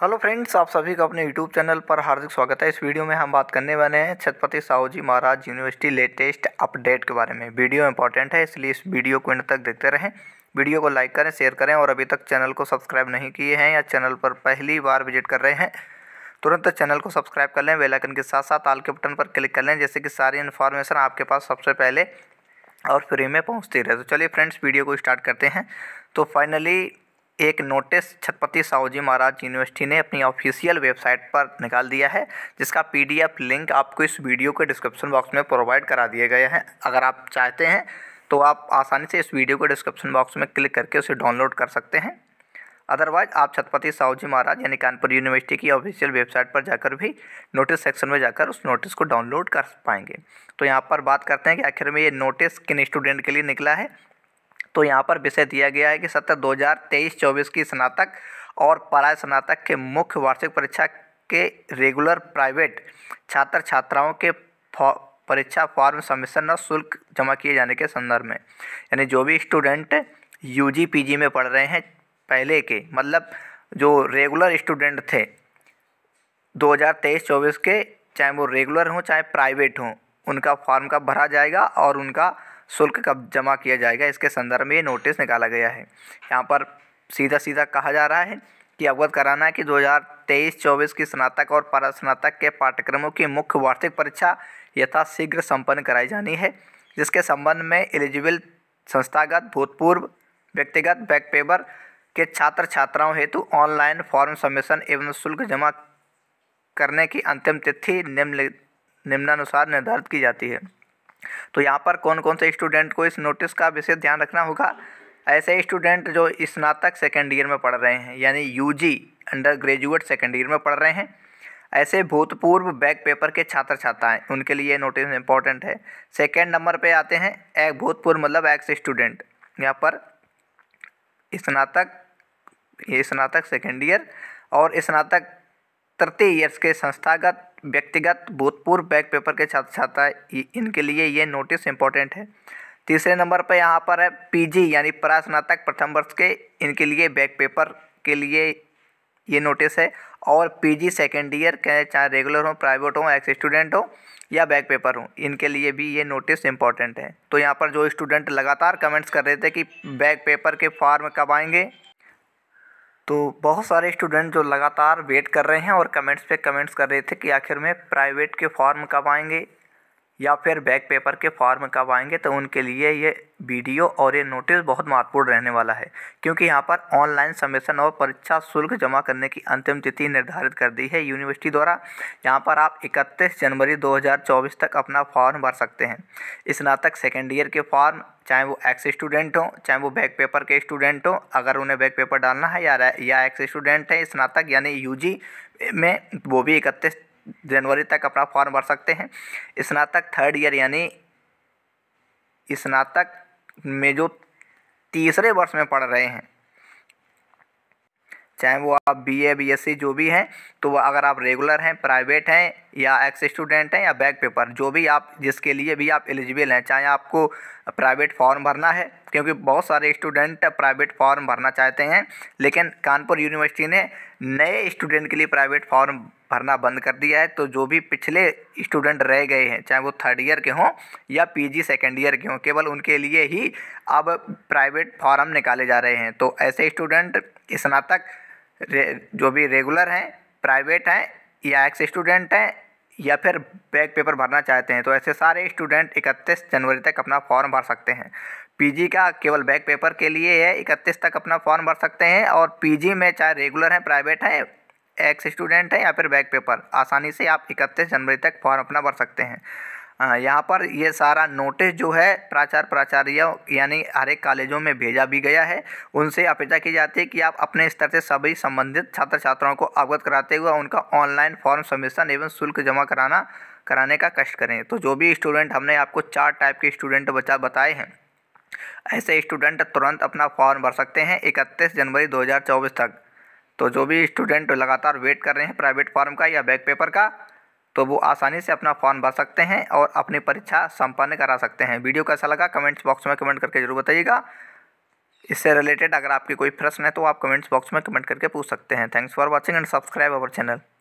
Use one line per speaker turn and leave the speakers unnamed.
hello friends आप सभी का अपने यूट्यूब चैनल पर हार्दिक स्वागत है इस वीडियो में हम बात करने वाले हैं Chhatrapati Sahu ji Maharaj university latest update के बारे में वीडियो इंपॉर्टेंट है इसलिए इस वीडियो को इंड तक देखते रहें वीडियो को लाइक करें शेयर करें और अभी तक चैनल को सब्सक्राइब नहीं किए हैं या चैनल पर पहली बार विजिट कर रहे हैं तुरंत चैनल को सब्सक्राइब कर लें वेलाइकन के साथ साथ आल के बटन पर क्लिक कर लें जैसे कि सारी इन्फॉर्मेशन आपके पास सबसे पहले और फ्री में पहुँचती रहे तो चलिए फ्रेंड्स वीडियो को स्टार्ट करते हैं तो फाइनली एक नोटिस छत्रपति साहू जी महाराज यूनिवर्सिटी ने अपनी ऑफिशियल वेबसाइट पर निकाल दिया है जिसका पीडीएफ लिंक आपको इस वीडियो के डिस्क्रिप्शन बॉक्स में प्रोवाइड करा दिए गए हैं अगर आप चाहते हैं तो आप आसानी से इस वीडियो को डिस्क्रिप्शन बॉक्स में क्लिक करके उसे डाउनलोड कर सकते हैं अदरवाइज आप छत्रपति साहू जी महाराज यानी कानपुर यूनिवर्सिटी की ऑफिशियल वेबसाइट पर जाकर भी नोटिस सेक्शन में जाकर उस नोटिस को डाउनलोड कर पाएंगे तो यहाँ पर बात करते हैं कि आखिर में ये नोटिस किन स्टूडेंट के लिए निकला है तो यहाँ पर विषय दिया गया है कि सत्र 2023-24 की स्नातक और पराय स्नातक के मुख्य वार्षिक परीक्षा के रेगुलर प्राइवेट छात्र छात्राओं के परीक्षा फॉर्म सबमिशन और शुल्क जमा किए जाने के संदर्भ में यानी जो भी student U G P G में पढ़ रहे हैं पहले के मतलब जो रेगुलर स्टूडेंट थे 2023-24 के चाहे वो रेगुलर हों चाहे प्राइवेट हों उनका फॉर्म का भरा जाएगा और उनका शुल्क कब जमा किया जाएगा इसके संदर्भ में ये नोटिस निकाला गया है यहाँ पर सीधा सीधा कहा जा रहा है कि अवगत कराना है कि 2023-24 की स्नातक और परास्नातक के पाठ्यक्रमों की मुख्य वार्षिक परीक्षा यथाशीघ्र संपन्न कराई जानी है जिसके संबंध में एलिजिबल संस्थागत भूतपूर्व व्यक्तिगत बैक पेपर के छात्र छात्राओं हेतु ऑनलाइन फॉर्म सबमिशन एवं शुल्क जमा करने की अंतिम तिथि निम्न निम्नानुसार निर्धारित की जाती है तो यहाँ पर कौन कौन से स्टूडेंट को इस नोटिस का विशेष ध्यान रखना होगा ऐसे स्टूडेंट जो स्नातक सेकेंड ईयर में पढ़ रहे हैं यानी G undergraduate second year में पढ़ रहे हैं ऐसे भूतपूर्व बैक पेपर के छात्र छात्राएं उनके लिए नोटिस इंपॉर्टेंट है सेकेंड नंबर पे आते हैं एक भूतपूर्व मतलब एक्स स्टूडेंट यहाँ पर स्नातक स्नातक सेकेंड ईयर और स्नातक तृतीय ईयर्स के संस्थागत व्यक्तिगत भूतपूर्व बैक पेपर के छात्र छात्रा इनके लिए ये नोटिस इंपॉर्टेंट है तीसरे नंबर पर यहाँ पर है पीजी यानी परास्नातक प्रथम वर्ष के इनके लिए बैक पेपर के लिए ये नोटिस है और पीजी सेकेंड ईयर के चाहे रेगुलर हों प्राइवेट हो एक्स स्टूडेंट हों या बैक पेपर हों इनके लिए भी ये नोटिस इंपॉर्टेंट है तो यहाँ पर जो स्टूडेंट लगातार कमेंट्स कर रहे थे कि बैक पेपर के फॉर्म कब आएंगे तो बहुत सारे स्टूडेंट जो लगातार वेट कर रहे हैं और कमेंट्स पे कमेंट्स कर रहे थे कि आखिर में प्राइवेट के फॉर्म कब आएंगे या फिर बैक पेपर के फॉर्म कब आएंगे तो उनके लिए ये वीडियो और ये नोटिस बहुत महत्वपूर्ण रहने वाला है क्योंकि यहाँ पर ऑनलाइन सबमिशन और परीक्षा शुल्क जमा करने की अंतिम तिथि निर्धारित कर दी है यूनिवर्सिटी द्वारा यहाँ पर आप 31 जनवरी 2024 तक अपना फॉर्म भर सकते हैं स्नातक सेकेंड ईयर के फॉर्म चाहे वो एक्स स्टूडेंट हों चाहे वो बैक पेपर के स्टूडेंट हों अगर उन्हें बैक पेपर डालना है या एक्स स्टूडेंट है स्नातक यानी यू में वो भी इकतीस जनवरी तक अपना फॉर्म भर सकते हैं स्नातक थर्ड ईयर यानी स्नातक में जो तीसरे वर्ष में पढ़ रहे हैं चाहे वो आप B A B S C जो भी हैं तो वह अगर आप रेगुलर हैं प्राइवेट हैं या एक्स स्टूडेंट हैं या बैक पेपर जो भी आप जिसके लिए भी आप एलिजिबल हैं चाहे आपको प्राइवेट फॉर्म भरना है क्योंकि बहुत सारे स्टूडेंट प्राइवेट फॉर्म भरना चाहते हैं लेकिन कानपुर यूनिवर्सिटी ने नए स्टूडेंट के लिए प्राइवेट फॉर्म भरना बंद कर दिया है तो जो भी पिछले स्टूडेंट रह गए हैं चाहे वो थर्ड ईयर के हों या पीजी सेकेंड ईयर के हों केवल उनके लिए ही अब प्राइवेट फॉर्म निकाले जा रहे हैं तो ऐसे स्टूडेंट स्नातक जो भी रेगुलर हैं प्राइवेट हैं या एक्स स्टूडेंट हैं या फिर बैक पेपर भरना चाहते हैं तो ऐसे सारे स्टूडेंट इकतीस जनवरी तक अपना फॉर्म भर सकते हैं पीजी का केवल बैक पेपर के लिए है इकतीस तक अपना फॉर्म भर सकते हैं और पीजी में चाहे रेगुलर हैं प्राइवेट हैं एक्स स्टूडेंट है या फिर बैक पेपर आसानी से आप इकतीस जनवरी तक फॉर्म अपना भर सकते हैं यहाँ पर ये सारा नोटिस जो है प्राचार प्राचार्य यानी हर एक कॉलेजों में भेजा भी गया है उनसे अपेक्षा की जाती है कि आप अपने स्तर से सभी संबंधित छात्र छात्राओं को अवगत कराते हुए उनका ऑनलाइन फॉर्म सबमिशन एवं शुल्क जमा कराना कराने का कष्ट करें तो जो भी स्टूडेंट हमने आपको चार टाइप के स्टूडेंट बचा बताए हैं ऐसे स्टूडेंट तुरंत अपना फॉर्म भर सकते हैं इकतीस जनवरी दो तक तो जो भी स्टूडेंट लगातार वेट कर रहे हैं प्राइवेट फॉर्म का या बैक पेपर का तो वो आसानी से अपना फॉर्म भर सकते हैं और अपनी परीक्षा संपन्न करा सकते हैं वीडियो कैसा लगा कमेंट्स बॉक्स में कमेंट करके ज़रूर बताइएगा इससे रिलेटेड अगर आपके कोई प्रश्न है तो आप कमेंट्स बॉक्स में कमेंट करके पूछ सकते हैं thanks for watching and subscribe our channel